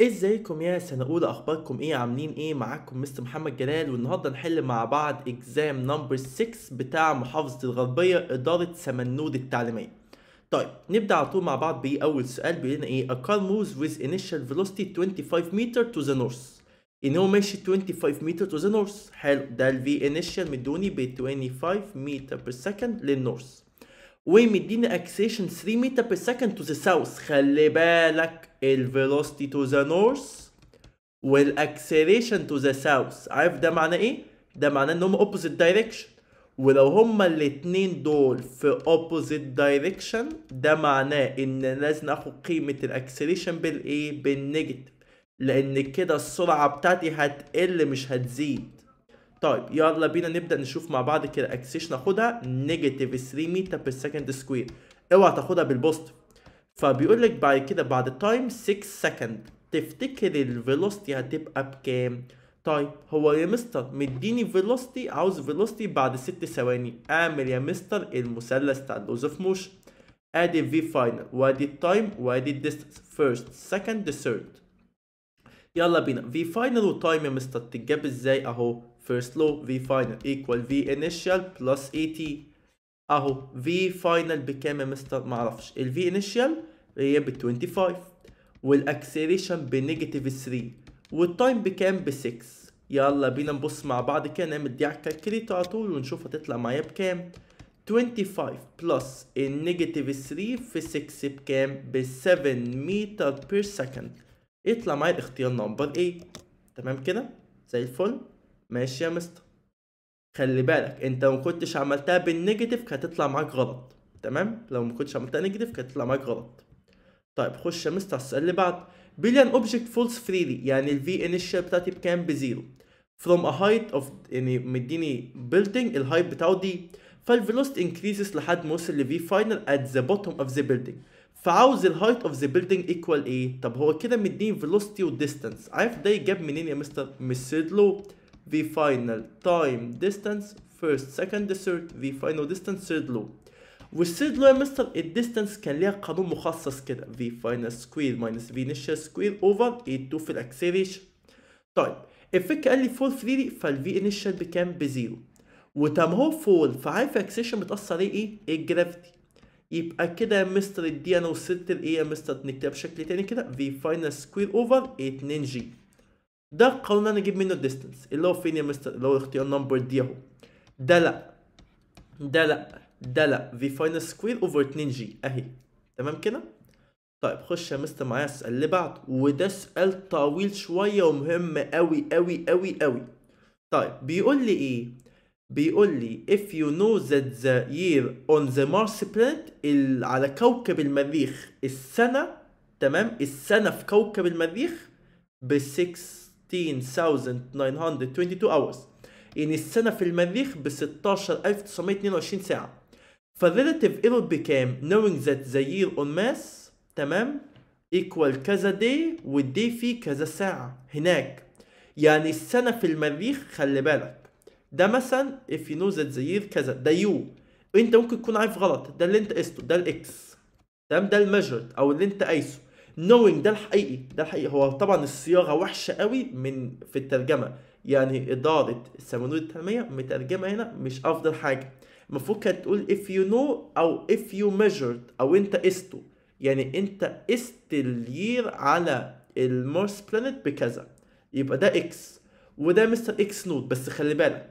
ازيكم يا سنة أولى أخباركم إيه عاملين إيه معاكم مستر محمد جلال والنهاردة نحل مع بعض إكزام نمبر 6 بتاع محافظة الغربية إدارة سمنود التعليمية طيب نبدأ على طول مع بعض بأول سؤال بيقول لنا إيه A car moves with initial velocity 25 meter to the north إن هو ماشي 25 متر to the north حلو ده ال V initial مدوني ب 25 متر per second للنورث ومديني acceleration 3 متر per second to the south خلي بالك الفيلوسيتي تو ذا نورث acceleration تو ذا ساوث عارف ده معناه ايه ده معناه ان هم اوبوزيت دايركشن ولو هما الاتنين دول في اوبوزيت دايركشن ده معناه ان لازم اخد قيمه acceleration بالايه بالنيجاتيف لان كده السرعه بتاعتي هتقل مش هتزيد طيب يلا بينا نبدا نشوف مع بعض كده اكسلريشن اخدها نيجاتيف 3 متر بير سكند سكوير اوعى تاخدها بالبوزيتيف فبيقول لك بعد كده بعد تايم 6 سكند تفتكر الفيلوستي هتبقى بكام طيب هو يا مستر مديني فيلوستي عاوز فيلوستي بعد 6 ثواني اعمل يا مستر المثلث بتاع اللوز اوف موشن ادي في فاينل وادي التايم وادي الديستنس فيرست سكند ثيرد يلا بينا في فاينل وتايم يا مستر تتجاب ازاي اهو فيرست لو في فاينل ايكوال في انيشال بلس اي تي اهو في فاينل بكام يا مستر ما اعرفش الفي انيشال هي ب 25 والاكسلريشن بنيجاتيف 3 والتايم بكام ب 6 يلا بينا نبص مع بعض كده نعمل دي على على طول ونشوف هتطلع معايا بكام 25 بلس النيجاتيف 3 في 6 بكام ب 7 متر بير سكند يطلع معايا الاختيار نمبر ايه تمام كده زي الفل ماشي يا مستر خلي بالك انت لو ما كنتش عملتها بالنيجاتيف كانت هتطلع معاك غلط تمام لو ما كنتش عملتها نيجاتيف كانت هتطلع معاك غلط طيب خش يا مستر السؤال اللي بعد بليان اوبجكت فولس فريلي يعني الفي انيشال بتاعتي بكام بزيرو from a height of يعني مديني building الهايت بتاعه دي فالفيلوست انكريزز لحد ما وصل لفي فاينل at the bottom of the building فعاوز الهايت اوف ذا بيلدينج ايكوال ايه؟ طب هو كده مديني فيلوسيتي وديستانس عارف ده يجاب منين يا مستر؟ من السيدلو في فاينل تايم ديستانس فيرست سكند third في فاينل ديستانس third لو والثيرد لو يا مستر الديستانس كان ليها قانون مخصص كده في فاينل سكوير ماينس في انيشال سكوير اوفر 2 في الاكسلريشن طيب الفك قال لي 4 فريلي فالفي انيشال بكام بزيرو وتم هو فول فعارف الاكسلريشن متاثر ايه ايه الجرافيتي يبقى كده يا مستر الدي انا وصلت لايه يا مستر نكتبها بشكل تاني كده في فاينل سكوير اوفر 2 جي ده انا اجيب منه الديستنس اللي هو فين يا مستر اللي هو الاختيار نمبر دي اهو ده لا ده لا ده لا في فاينل سكوير اوفر 2 جي اهي تمام كده طيب خش يا مستر معايا السؤال اللي بعد وده سؤال طويل شويه ومهم قوي قوي قوي قوي طيب بيقول لي ايه بيقول لي if you know that the year on the Mars planet على كوكب المريخ السنة تمام السنة في كوكب المريخ ب 6 16922 hours يعني السنة في المريخ ب 16922 ساعة relative error بكام knowing that the year on mass تمام equal كذا day والدي فيه كذا ساعة هناك يعني السنة في المريخ خلي بالك ده مثلا if you know that the year كذا ده يو انت ممكن تكون عارف غلط ده اللي انت قيسته ده الاكس تمام ده المجرد او اللي انت قايسه نوينج ده الحقيقي ده الحقيقي هو طبعا الصياغه وحشه قوي من في الترجمه يعني اداره السمنود التنميه مترجمه هنا مش افضل حاجه المفروض كانت تقول if you know او if you measured او انت قسته يعني انت قست الير على المارس بلانت بكذا يبقى ده اكس وده مستر اكس نود بس خلي بالك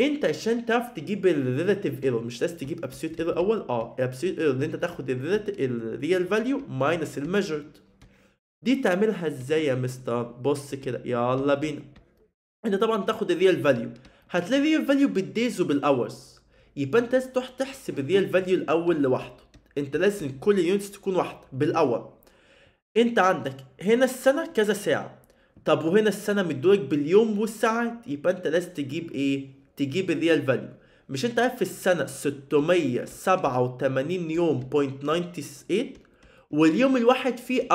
انت عشان تعرف تجيب الريلاتيف ايرور مش لازم تجيب ابسوليوت ايرور اول اه الابسوليوت ايرور ان انت تاخد الريال فاليو ماينس الميجرد دي تعملها ازاي يا مستر بص كده يلا بينا انت طبعا تاخد الريال فاليو هتلاقي الريال فاليو بالديز وبالاورز يبقى انت لازم تروح تحسب الريال فاليو الاول لوحده انت لازم كل يونتس تكون واحده بالاور انت عندك هنا السنه كذا ساعه طب وهنا السنه مدولك باليوم والساعات يبقى انت لازم تجيب ايه تجيب الريال فاليو مش انت عارف في السنه 687 يوم 98 واليوم الواحد فيه 24.62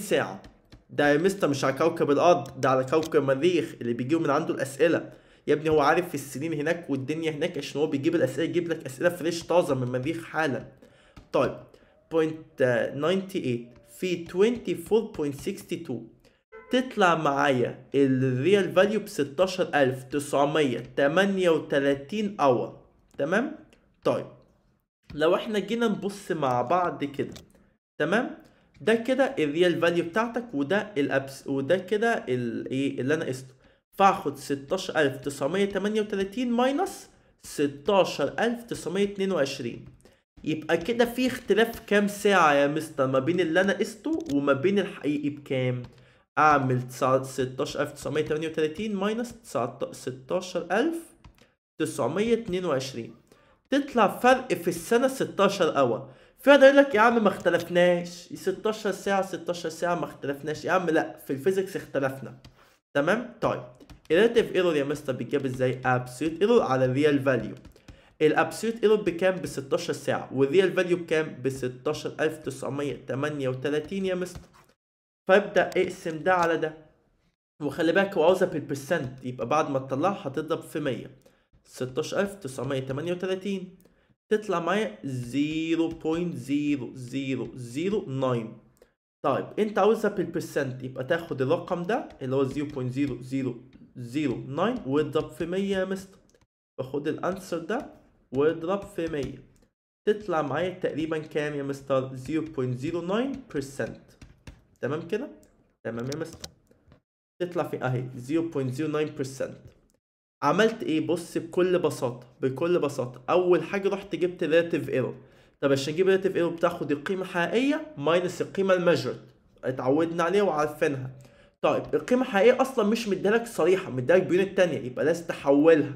ساعة ده يا مستر مش على كوكب الأرض ده على كوكب المريخ اللي بيجيبوا من عنده الأسئلة يا ابني هو عارف في السنين هناك والدنيا هناك عشان هو بيجيب الأسئلة يجيب لك أسئلة فريش طازة من المريخ حالا طيب بوينت 98 في 24.62 تطلع معايا الريال فاليو ب 16938 اور تمام طيب لو احنا جينا نبص مع بعض كده تمام ده كده الريال فاليو بتاعتك وده الابس وده كده الايه اللي انا قسته فاخد 16938 ماينس 16922 يبقى كده في اختلاف كام ساعة يا مستر ما بين اللي انا قسته وما بين الحقيقي بكام اعمل 16938 ماينس 16922 تطلع فرق في السنه 16 اور فيقعد يقول لك يا عم ما اختلفناش 16 ساعه 16 ساعه ما اختلفناش يا عم لا في الفيزيكس اختلفنا تمام طيب الريلاتيف ايرور يا مستر بيتجاب ازاي ابسوليت ايرور على الريال فاليو الابسوليت ايرور بكام ب 16 ساعه والريال فاليو بكام ب 16938 يا مستر فابدا اقسم ده على ده وخلي بالك هو عاوزها بالبرسنت يبقى بعد ما تطلعها هتضرب في 100 16938 تطلع معايا 0.0009 طيب انت عاوزها بالبرسنت يبقى تاخد الرقم ده اللي هو 0.0009 واضرب في 100 يا مستر باخد الانسر ده واضرب في 100 تطلع معايا تقريبا كام يا مستر 0.09% تمام كده تمام يا مستر تطلع في اهي 0.09% عملت ايه بص بكل بساطه بكل بساطه اول حاجه رحت جبت ريلاتيف ايرور طب عشان تجيب ريلاتيف ايرور بتاخد القيمه الحقيقيه ماينس القيمه الميجرد اتعودنا عليها وعارفينها طيب القيمه الحقيقيه اصلا مش مديلك صريحه مديلك بيونت تانية يبقى لازم تحولها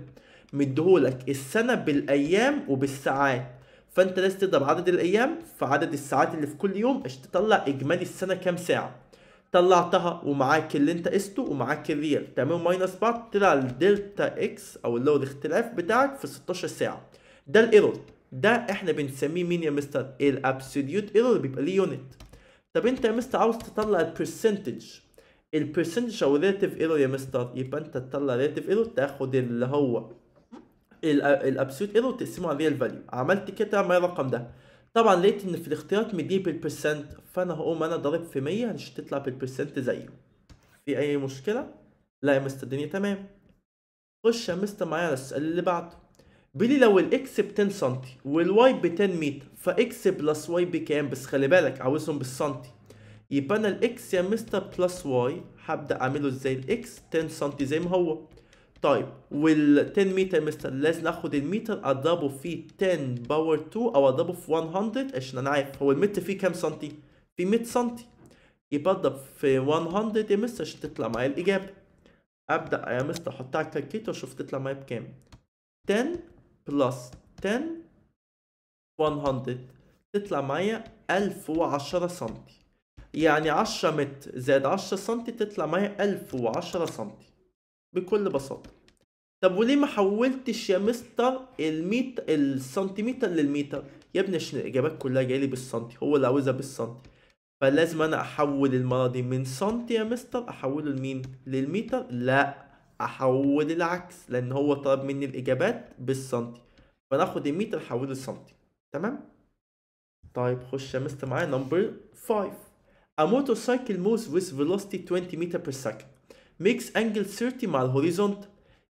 مديهولك السنه بالايام وبالساعات فانت لازم تضرب عدد الايام في عدد الساعات اللي في كل يوم عشان تطلع اجمالي السنه كام ساعه طلعتها ومعاك اللي انت قسته ومعاك الريال تعمله ماينس بارت طلع الدلتا اكس او اللي هو الاختلاف بتاعك في 16 ساعه ده الايرور ده احنا بنسميه مين يا مستر الابسوليوت ايرور بيبقى ليه يونت طب انت يا مستر عاوز تطلع البرسنتج البرسنتج او ريلاتيف ايرور يا مستر يبقى انت تطلع ريلاتيف ايرور تاخد اللي هو الابسوليوت ايرور تقسمه على الريال فاليو عملت كده تعمل الرقم ده طبعا لقيت ان في الاختيارات مديه بالبرسنت فانا هقوم انا ضارب في 100 عشان تطلع بالبرسنت زيه في اي مشكله لا يا مستر الدنيا تمام خش يا مستر معايا على السؤال اللي بعده بيقول لي لو الاكس ب 10 سم والواي ب 10 متر فاكس بلس واي بكام بس خلي بالك عاوزهم بالسنتي يبقى انا الاكس يا مستر بلس واي هبدا اعمله ازاي الاكس 10 سم زي ما هو طيب وال 10 متر مستر لازم ناخد المتر اضربه في 10 باور 2 او اضربه في 100 عشان انا عارف هو المتر فيه كام سنتي؟ في 100 سنتي يبقى اضرب في 100 يا مستر عشان تطلع معايا الاجابه ابدا يا مستر احطها على الكالكيتر واشوف تطلع معايا بكام 10 بلس 10 100 تطلع معايا 1010 سنتي يعني 10 متر زائد 10 سنتي تطلع معايا 1010 سنتي بكل بساطه طب وليه ما حولتش يا مستر الميت السنتيمتر للمتر يا ابني عشان الاجابات كلها جايه لي بالسنتي هو اللي عاوزها بالسنتي فلازم انا احول المره دي من سنتي يا مستر احوله لمين للمتر لا احول العكس لان هو طلب مني الاجابات بالسنتي فناخد المتر احوله لسنتي تمام طيب خش يا مستر معايا نمبر 5 A motorcycle moves with velocity 20 meter per second ميكس انجل 30 مع الهوريزونت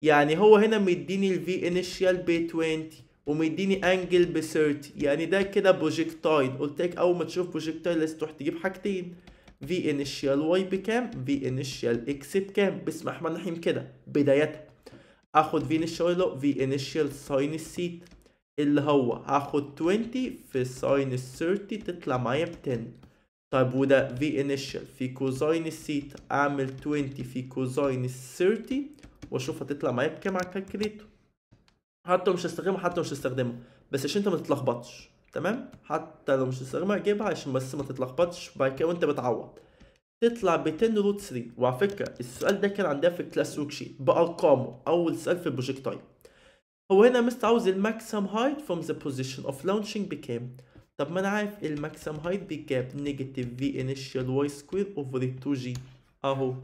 يعني هو هنا مديني الفي انيشال ب 20 ومديني انجل ب 30 يعني ده كده بروجكتايل قلت لك اول ما تشوف بروجكتايل لازم تروح تجيب حاجتين في انيشال واي بكام في انيشال اكس بكام بسم الرحمن الرحيم كده بدايتها اخد في انيشال في انيشال ساين السيت اللي هو هاخد 20 في ساين ال 30 تطلع معايا ب 10 طيب وده في انيشال في كوزين السيت اعمل 20 في كوزين ال 30 واشوف هتطلع معايا بكام على الكالكليتور حتى لو مش هستخدمه حتى لو مش هستخدمه بس عشان انت ما تتلخبطش تمام حتى لو مش هستخدمها جيبها عشان بس ما تتلخبطش بعد كده وانت بتعوض تطلع ب 10 روت 3 وعلى فكره السؤال ده كان عندنا في الكلاس ورك شيت بارقامه اول سؤال في البروجكت تايم هو هنا مست عاوز الماكسيم هايت فروم ذا بوزيشن اوف لونشنج بكام طب ما انا عارف الماكسيم هايت بيتجاب نيجاتيف في انيشال واي سكوير اوفر 2 جي اهو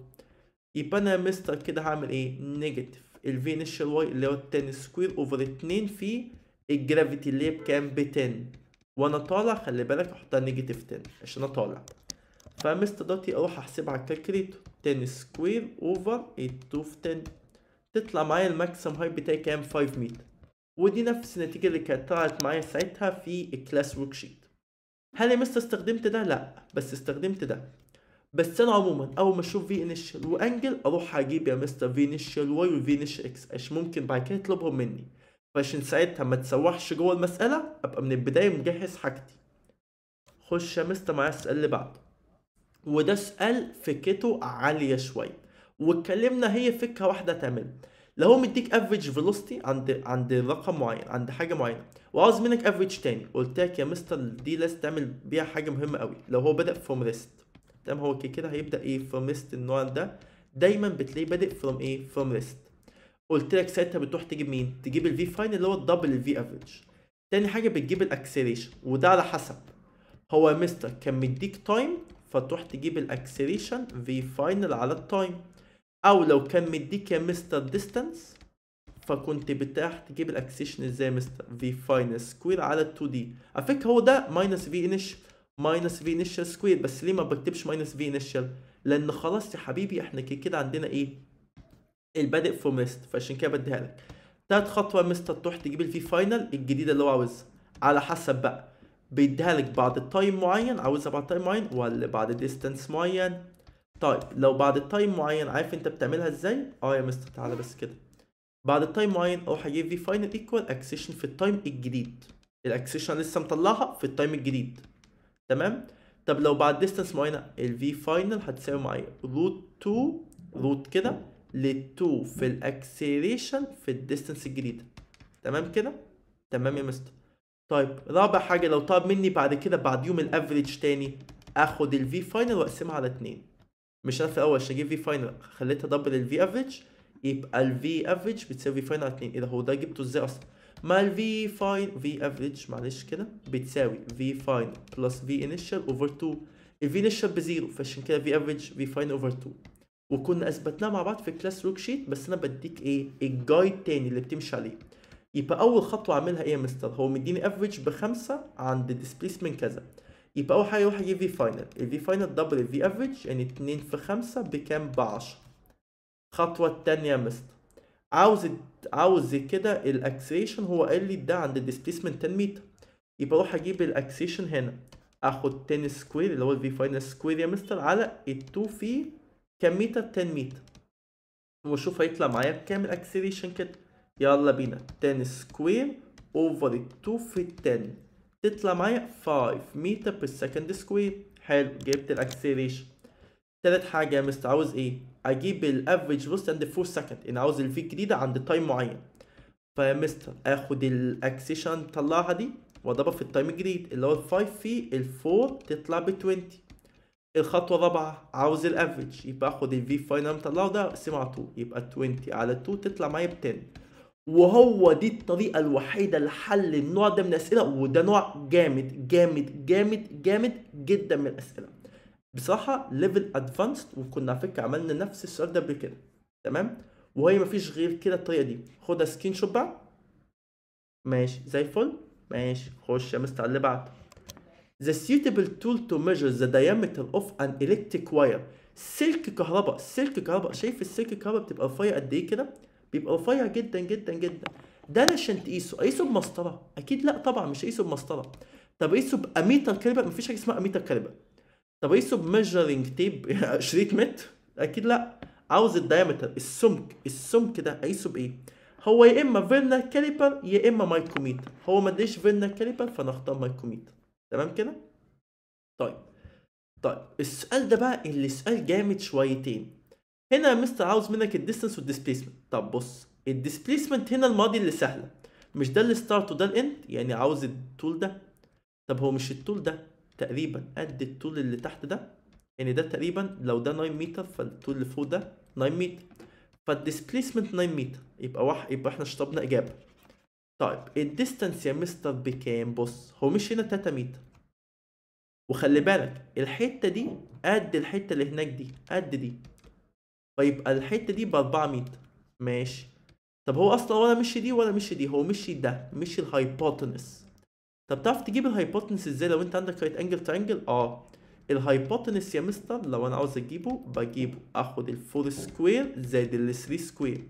يبقى انا مستر كده هعمل ايه نيجاتيف الفي انيشال واي اللي هو 10 سكوير اوفر 2 في الجرافيتي اللي هي بكام ب 10 وانا طالع خلي بالك احطها نيجاتيف 10 عشان اطالع فمستر دوتي اروح احسبها على الكالكليتور 10 سكوير اوفر 2 في 10 تطلع معايا الماكسيم هايت بتاعي كام 5 متر ودي نفس النتيجه اللي كانت طلعت معايا ساعتها في الكلاس ورك شيت هل يا مستر استخدمت ده لا بس استخدمت ده بس انا عموما اول ما اشوف في انيشال وانجل اروح اجيب يا مستر في انيشال واي وفي انيشال اكس ايش ممكن بعد كده يطلبهم مني فعشان ساعتها ما تسوحش جوه المساله ابقى من البدايه مجهز حاجتي خش يا مستر معايا السؤال اللي بعده وده سؤال فكرته عاليه شويه واتكلمنا هي فكره واحده تمام لو هو مديك افريج فيلوسيتي عند عند رقم معين عند حاجه معينه وعاوز منك افريج تاني قلت لك يا مستر دي لازم تعمل بيها حاجه مهمه قوي لو هو بدا فروم ريست تمام هو كده هيبدا ايه فروم ريست النوع ده دايما بتلاقيه بادئ فروم ايه فروم ريست قلت لك ساعتها بتروح تجيب مين تجيب الفي فاين اللي هو الدبل الفي افريج تاني حاجه بتجيب الاكسلريشن وده على حسب هو مستر كان مديك تايم فتروح تجيب الاكسلريشن في فاينل على التايم او لو كان مديك يا مستر ديستانس فكنت بتاح تجيب الاكسيشن ازاي مستر في فاينس سكوير على 2 دي على فكره هو ده ماينس في انيش ماينس في انيشال سكوير بس ليه ما بكتبش ماينس في انيشال لان خلاص يا حبيبي احنا كده عندنا ايه البادئ فور مست فعشان كده بديها لك تالت خطوه مستر تروح تجيب الفي فاينل الجديده اللي هو عاوزها على حسب بقى بيديها لك بعد تايم معين عاوزها بعد تايم معين ولا بعد ديستانس معين طيب لو بعد التايم معين عارف انت بتعملها ازاي اه يا مستر تعالى بس كده بعد التايم معين اروح اجيب دي فاينل ايكوال اكسيشن في التايم الجديد الاكسيشن لسه مطلعها في التايم الجديد تمام طب لو بعد ديستانس معينه الفي فاينل هتساوي معايا روت 2 روت كده لل 2 في الاكسيشن في الديستانس الجديده تمام كده تمام يا مستر طيب رابع حاجه لو طلب مني بعد كده بعد يوم الافريج تاني اخد الفي فاينل واقسمها على 2 مش عارف الاول عشان اجيب في فاينل خليتها دبل الفي افريج يبقى الفي افريج بتساوي في فاينل على 2 ايه ده هو ده جبته ازاي اصلا مع الفي فاين في افريج معلش كده بتساوي في فاينل بلس في انيشال اوفر 2 الفي انيشال بزيرو فعشان كده في افريج في فاينل اوفر 2 وكنا اثبتناه مع بعض في كلاس روك شيت بس انا بديك ايه الجايد تاني اللي بتمشي عليه يبقى اول خطوه اعملها ايه يا مستر هو مديني افريج بخمسه عند ديسبيسمنت كذا يبقى اول حاجه يروح يجيب يعني في فاينل الفي فاينل دبل الفي افريج يعني 2 في 5 بكام ب 10 الخطوه الثانيه مست عاوز عاوز كده الاكسيشن هو قال لي ده عند الديسبيسمنت 10 متر يبقى اروح اجيب الاكسيشن هنا اخد 10 سكوير اللي هو الفي فاينل سكوير يا مستر على ال2 في كام متر 10 متر واشوف هيطلع معايا بكام الاكسيشن كده يلا بينا 10 سكوير اوفر 2 في 10 تطلع معايا 5 متر بير سكند سكوير حلو جبت الاكسلريشن تالت حاجه يا مستر عاوز ايه اجيب الافريج فيلوسيتي اند فور سكند انا عاوز الفي جديده عند تايم معين فيا مستر اخد الاكسيشن طلعها دي واضربها في التايم الجديد اللي هو ال 5 في ال 4 تطلع ب 20 الخطوه الرابعه عاوز الافريج يبقى اخد الفي فاينل مطلعه ده اقسمه على 2 يبقى 20 على 2 تطلع معايا ب 10 وهو دي الطريقة الوحيدة لحل النوع ده من الأسئلة وده نوع جامد جامد جامد جامد جدا من الأسئلة بصراحة ليفل ادفانسد وكنا على فكرة عملنا نفس السؤال ده قبل كده تمام وهي مفيش غير كده الطريقة دي خدها سكرين شوت بقى ماشي زي الفل ماشي خش يا مستر اللي بعد The suitable tool to measure the diameter of an electric wire سلك كهرباء سلك كهرباء شايف السلك الكهرباء بتبقى رفيع قد ايه كده بيبقى رفيع جدا جدا جدا ده انا عشان تقيسه اقيسه بمسطره اكيد لا طبعا مش اقيسه بمسطره طب اقيسه باميتر كاليبر مفيش حاجه اسمها اميتر كاليبر طب اقيسه بميجرنج تيب شريط متر اكيد لا عاوز الدايمتر السمك السمك ده اقيسه بايه هو يا اما فيرنر كاليبر يا اما مايكروميتر هو ما ادريش فيرنر كاليبر فنختار مايكروميتر تمام كده طيب طيب السؤال ده بقى اللي سؤال جامد شويتين هنا يا مستر عاوز منك الديستنس والديسبيسمنت طب بص الديسبيسمنت هنا الماضي اللي سهله مش ده الستارت وده الاند يعني عاوز الطول ده طب هو مش الطول ده تقريبا قد الطول اللي تحت ده يعني ده تقريبا لو ده 9 متر فالطول اللي فوق ده 9 متر فالديسبيسمنت 9 متر يبقى واحد يبقى احنا شطبنا اجابه طيب الديستانس يا مستر بكام بص هو مش هنا 3 متر وخلي بالك الحته دي قد الحته اللي هناك دي قد دي طيب الحته دي ب 400 ماشي طب هو اصلا ولا مشي دي ولا مشي دي هو مشي ده مشي الهايبوتنس طب تعرف تجيب الهايبوتنس ازاي لو انت عندك رايت انجل ترينجل اه الهايبوتنس يا مستر لو انا عاوز اجيبه بجيبه اخد الفور سكوير زائد ال 3 سكوير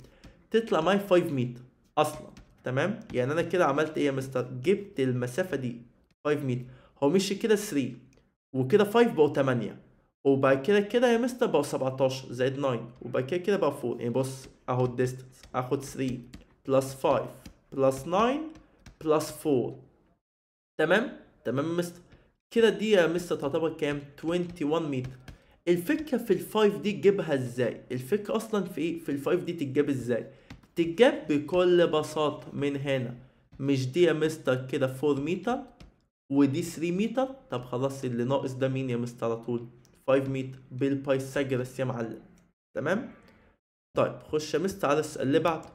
تطلع معايا 5 متر اصلا تمام يعني انا كده عملت ايه يا مستر جبت المسافه دي 5 متر هو مشي كده 3 وكده 5 بقوا 8 وبعد كده كده يا مستر بقى 17 زائد 9 وبعد كده كده بقى 4 يعني بص اهو الديستنس اخد 3 بلس 5 بلس 9 بلس 4 تمام تمام يا مستر كده دي يا مستر تعتبر كام 21 متر الفكره في ال 5 دي تجيبها ازاي الفكره اصلا في ايه في ال 5 دي تتجاب ازاي تتجاب بكل بساطه من هنا مش دي يا مستر كده 4 متر ودي 3 متر طب خلاص اللي ناقص ده مين يا مستر على طول 500 بالبيثاغورس يا معلم تمام طيب خش يا مستر على السؤال اللي بعده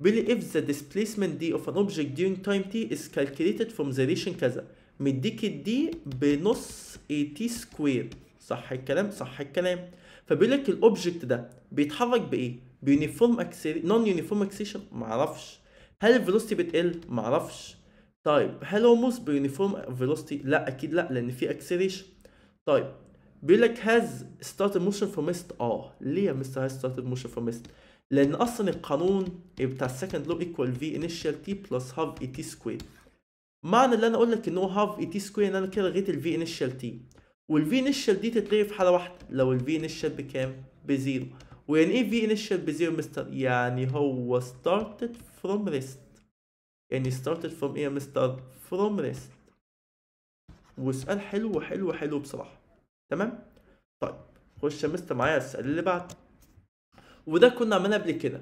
بيقول لي ذا ديسبيسمنت دي اوف ان an object تايم تي از is calculated from the كذا مديك الدي بنص اي تي سكوير صح الكلام صح الكلام فبيقول لك الاوبجكت ده بيتحرك بايه بيونيفورم اكسير نون يونيفورم اكسيشن معرفش هل الفيلوسيتي بتقل معرفش طيب هل هو موس بيونيفورم فيلوسيتي لا اكيد لا لان في اكسيريشن طيب بيقول لك هاز ستارتد موشن فور ميست اه ليه يا مستر هاز ستارتد موشن فور ميست لان اصلا القانون بتاع السكند لو ايكوال في انيشال تي بلس هاف اي تي سكوير معنى اللي انا اقول لك ان هو هاف اي تي سكوير ان انا كده لغيت الفي انيشال تي والفي انيشال دي تتلغي في حاله واحده لو الفي انيشال بكام بزيرو ويعني ايه في انيشال بزيرو مستر يعني هو ستارتد فروم ريست يعني ستارتد فروم ايه يا مستر فروم ريست وسؤال حلو حلو حلو بصراحه تمام طيب خش يا مستر معايا السؤال اللي بعده وده كنا عملناه قبل كده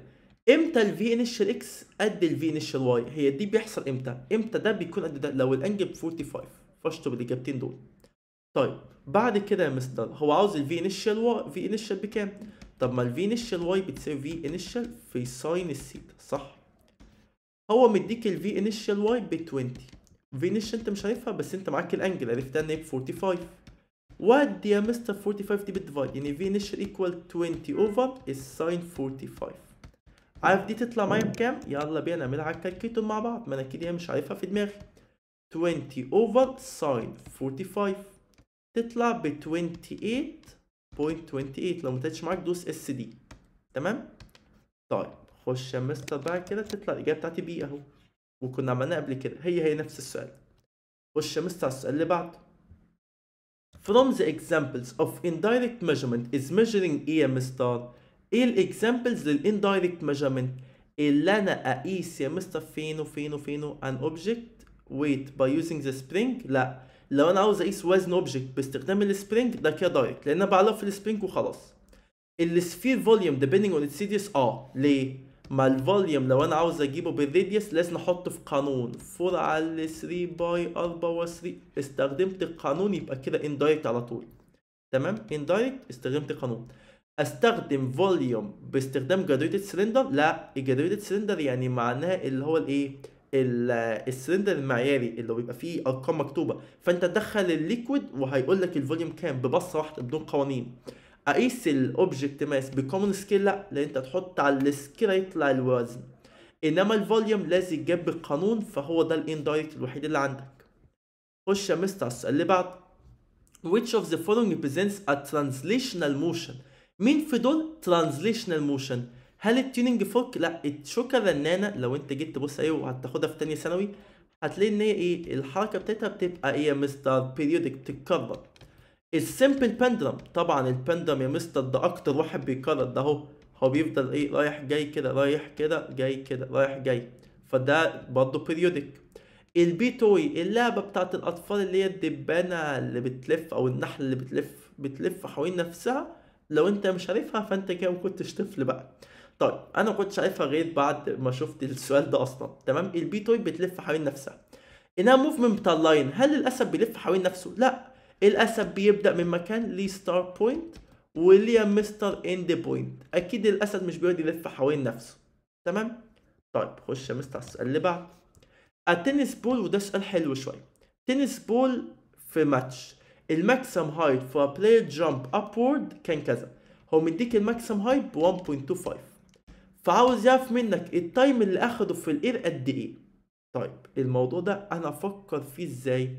امتى الفي انيشال اكس قد الفي انيشال واي هي دي بيحصل امتى امتى ده بيكون قد ده لو الانجل 45 فاشطب الاجابتين دول طيب بعد كده يا مستر هو عاوز الفي انيشال واي في انيشال بكام طب ما الفي انيشال واي بتساوي في انيشال في ساين الثيتا صح هو مديك الفي انيشال واي ب 20 في انيشال انت مش عارفها بس انت معاك الانجل عرفتها ان هي ب 45 يا مستر 45 دي بالديفايد يعني في نشر ايكوال 20 اوفر الساين 45 عارف دي تطلع معايا بكام يلا بينا نعملها على الكالكيتور مع بعض ما انا اكيد هي مش عارفها في دماغي 20 اوفر ساين 45 تطلع ب 28.28 لو ما طلعتش معاك دوس اس دي تمام طيب خش يا مستر بقى كده تطلع الاجابه بتاعتي بي اهو وكنا عملناها قبل كده هي هي نفس السؤال خش يا مستر على السؤال اللي بعده From the examples of indirect measurement is measuring EM star ايه الاكزامبلز للاندايركت measurement اللي انا اقيس يا مستر فين وفين وفين an object weight by using the spring لا لو انا عاوز اقيس وزن اوبجكت باستخدام السبرينج ده كده دايركت لان انا بعرف السبرينج وخلاص السفير فوليوم depending on its radius اه ليه ما الفوليوم لو انا عاوز اجيبه بالريديوس لازم احطه في قانون 4 على 3 باي 4 و 3 استخدمت القانون يبقى كده اندايركت على طول تمام اندايركت استخدمت قانون استخدم فوليوم باستخدام جرادويتد سلندر لا الجرادويتد سلندر يعني معناه اللي هو الايه السلندر المعياري اللي بيبقى فيه ارقام مكتوبه فانت تدخل الليكويد وهيقول لك الفوليوم كام ببصه واحده بدون قوانين اقيس الاوبجكت ماس بكومن سكيل لا لان انت تحط على السكيل يطلع الوزن انما الفوليوم لازم يتجاب بالقانون فهو ده الاندايركت الوحيد اللي عندك خش يا مستر السؤال اللي بعد which of the following represents a translational motion مين في دول translational motion هل التيوننج فوك لا الشوكه رنانه لو انت جيت تبص ايوه وهتاخدها في تانية ثانوي هتلاقي ان هي ايه الحركه بتاعتها بتبقى ايه يا مستر بيريودك بتتكرر السمبل بندلم طبعا البندلم يا مستر ده اكتر واحد بيكرر ده اهو هو بيفضل ايه رايح جاي كده رايح كده جاي كده رايح جاي فده برضه بيريودك البيتوي e، اللعبه بتاعت الاطفال اللي هي الدبانه اللي بتلف او النحل اللي بتلف بتلف حوالين نفسها لو انت مش عارفها فانت كده ما كنتش طفل بقى طيب انا ما كنتش عارفها غير بعد ما شفت السؤال ده اصلا تمام البيتوي e بتلف حوالين نفسها انها موفمنت بتاع اللاين هل الاسد بيلف حوالين نفسه لا الاسد بيبدا من مكان ليه ستار بوينت وليه مستر اند بوينت اكيد الاسد مش بيقعد يلف حوالين نفسه تمام طيب خش يا مستر على السؤال اللي بعد التنس بول وده سؤال حلو شويه تنس بول في ماتش الماكسيم هايت فور بلاير جامب ابورد كان كذا هو مديك الماكسيم هايت ب 1.25 فعاوز يعرف منك التايم اللي اخده في الاير قد ايه طيب الموضوع ده انا افكر فيه ازاي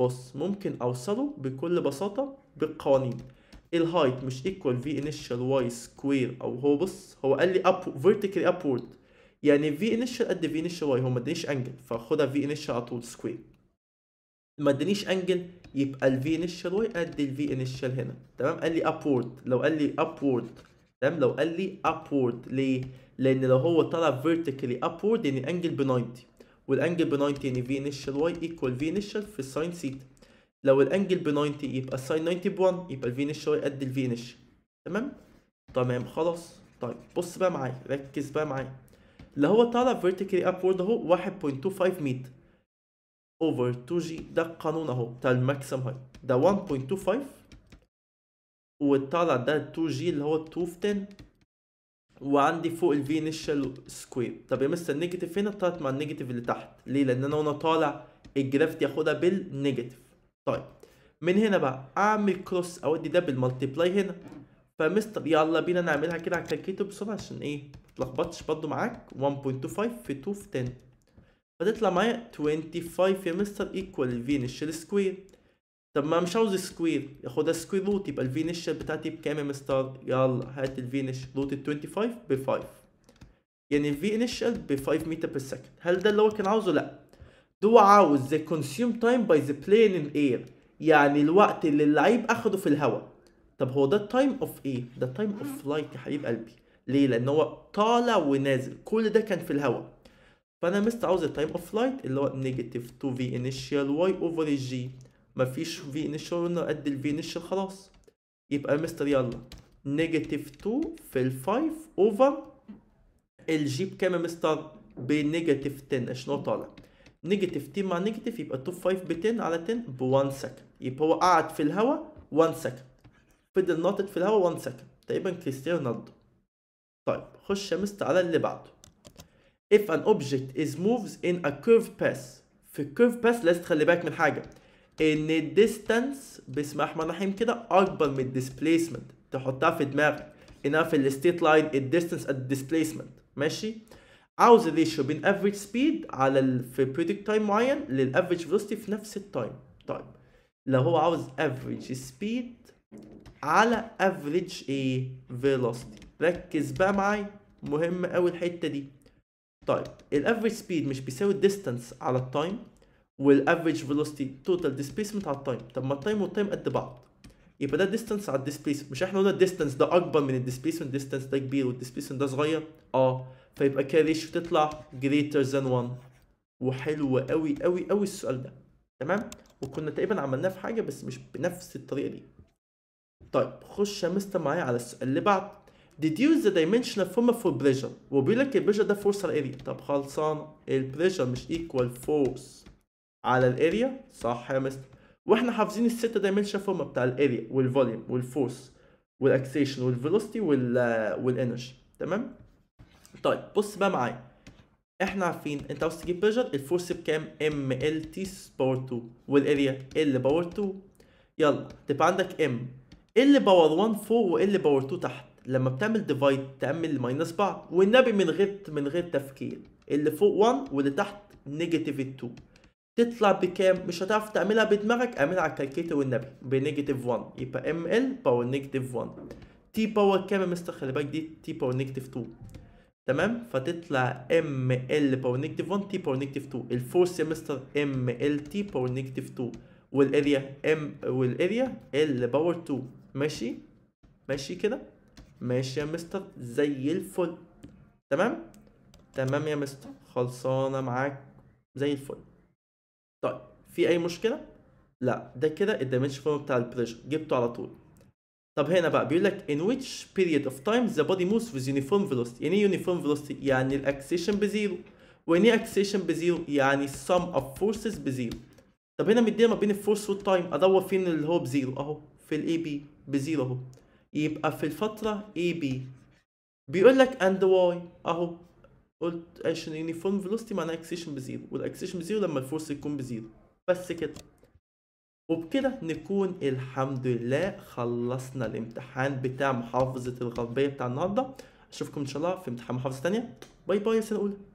بص ممكن اوصله بكل بساطة بالقوانين الهايت مش ايكوال في انيشال واي سكوير او هو بص هو قال لي اب فيرتيكالي ابورد يعني في انيشال قد في انيشال واي هو ما ادانيش انجل فاخدها في انيشال على طول سكوير ما ادانيش انجل يبقى الفي انيشال واي قد الفي انيشال هنا تمام قال لي ابورد لو قال لي ابورد تمام لو قال لي ابورد ليه لان لو هو طلع فيرتيكالي ابورد يعني انجل ب 90 والانجل ب 90 يعني في انيشال واي ايكوال في انيشال في الساين سيتا لو الانجل ب 90 يبقى الساين 90 ب 1 يبقى الفي انيشال واي قد الفي انيشال تمام تمام خلاص طيب بص بقى معايا ركز بقى معايا اللي هو طالع فيرتيكالي ابورد اهو 1.25 متر اوفر 2 جي ده القانون اهو بتاع الماكسيم هاي ده 1.25 والطالع ده 2 جي اللي هو 2 في 10 وعندي فوق الفي انيشال سكوير طب يا مستر النيجاتيف هنا طلعت مع النيجاتيف اللي تحت ليه لان انا وانا طالع الجراف دي ياخدها بالنيجاتيف طيب من هنا بقى اعمل كروس اودي دبل بالمالتيبلاي هنا فمستر يلا بينا نعملها كده على الكالكيتور بسرعه عشان ايه متلخبطش برضه معاك 1.25 في 2 في 10 فتطلع معايا 25 يا مستر ايكوال الفي انيشال سكوير طب ما مش عاوز سكوير ياخد سكوير روت يبقى الفينش بتاعتي بكام يا مستر يلا هات الفينش روت 25 ب 5 يعني الفي انيشال ب 5 متر بير سكند هل ده اللي هو كان عاوزه لا ده هو عاوز ذا كونسيوم تايم باي ذا بلاين ان اير يعني الوقت اللي اللعيب اخده في الهواء طب هو ده التايم اوف ايه ده التايم اوف فلايت يا حبيب قلبي ليه لان هو طالع ونازل كل ده كان في الهواء فانا مستر عاوز التايم اوف فلايت اللي هو نيجاتيف 2 في انيشال واي اوفر الجي مفيش في انيشال رنر قد الفي انيشال خلاص يبقى مستر يلا نيجاتيف 2 في ال 5 اوفر الجي بكام يا مستر بنيجاتيف 10 عشان هو طالع نيجاتيف 10 مع نيجاتيف يبقى في 5 ب 10 على 10 ب 1 سكند يبقى هو قعد في الهواء 1 سكند فضل ناطط في الهواء 1 سكند تقريبا كريستيانو رونالدو طيب خش يا مستر على اللي بعده if an object is moves in a curved path في curved path لازم تخلي بالك من حاجه ان الديستانس بسم الرحمن الرحيم كده اكبر من الديسبيسمنت تحطها في دماغك انها في الستيت لاين الديستانس ات ديسبيسمنت ماشي عاوز الريشيو بين افريج سبيد على ال... في بريدكت تايم معين للافريج فيلوسيتي في نفس التايم طيب لو هو عاوز افريج سبيد على افريج ايه فيلوسيتي ركز بقى معايا مهم قوي الحته دي طيب الافريج سبيد مش بيساوي الديستانس على التايم والافريج فيلوسيتي توتال ديسبيسمنت على التايم طب ما التايم والتايم قد بعض يبقى ده ديستانس على الديسبيس مش احنا قلنا الديستانس ده اكبر من الديسبيسمنت ديستانس ده كبير والديسبيسمنت ده صغير اه فيبقى كده ريشيو تطلع جريتر ذان 1 وحلو قوي قوي قوي السؤال ده تمام وكنا تقريبا عملناه في حاجه بس مش بنفس الطريقه دي طيب خش يا مستر معايا على السؤال اللي بعد deduce the dimensional formula for pressure وبيقول لك البريشر ده فورس على الاريا طب خلصان البريشر مش ايكوال فورس على الاريا صح يا مستر واحنا حافظين الستة دايمنشن فورم بتاع الاريا والفوليوم والفورس والاكسيشن والفيلوسيتي آه، والانرجي تمام طيب بص بقى معايا احنا عارفين انت عاوز تجيب بريشر الفورس بكام ام ال تي باور 2 والاريا ال باور 2 يلا تبقى عندك ام ال باور 1 فوق وال باور 2 تحت لما بتعمل ديفايد تعمل ماينس بعض والنبي من غير من غير تفكير اللي فوق 1 واللي تحت نيجاتيف 2 تطلع بكام مش هتعرف تعملها بدماغك اعملها على الكالكيتر والنبي بنيجاتيف 1 يبقى ام ال باور نيجاتيف 1 تي باور كام يا مستر خلي بالك دي تي باور نيجاتيف 2 تمام فتطلع ام ال باور نيجاتيف 1 تي باور نيجاتيف 2 الفورس يا مستر ام ال تي باور نيجاتيف 2 والاريا ام والاريا ال باور 2 ماشي ماشي كده ماشي يا مستر زي الفل تمام تمام يا مستر خلصانه معاك زي الفل طيب في اي مشكله لا ده كده الدايمنشن فورم بتاع البريشر جبته على طول طب هنا بقى بيقول لك in which period of time the body moves with uniform velocity يعني ايه uniform velocity يعني الاكسيشن بزيرو وان ايه اكسيشن بزيرو يعني sum of forces بزيرو طب هنا مدينا ما بين الفورس والتايم ادور فين اللي هو بزيرو اهو في الاي بي بزيرو اهو يبقى في الفتره اي بي بيقول لك اند واي اهو قلت عشان يونيفورم فيلوستي معناها اكسيشن بزيرو والاكسيشن بزيرو لما الفورس يكون بزيرو بس كده وبكده نكون الحمد لله خلصنا الامتحان بتاع محافظة الغربية بتاع النهاردة أشوفكم إن شاء الله في امتحان محافظة تانية باي باي يا سنة أولى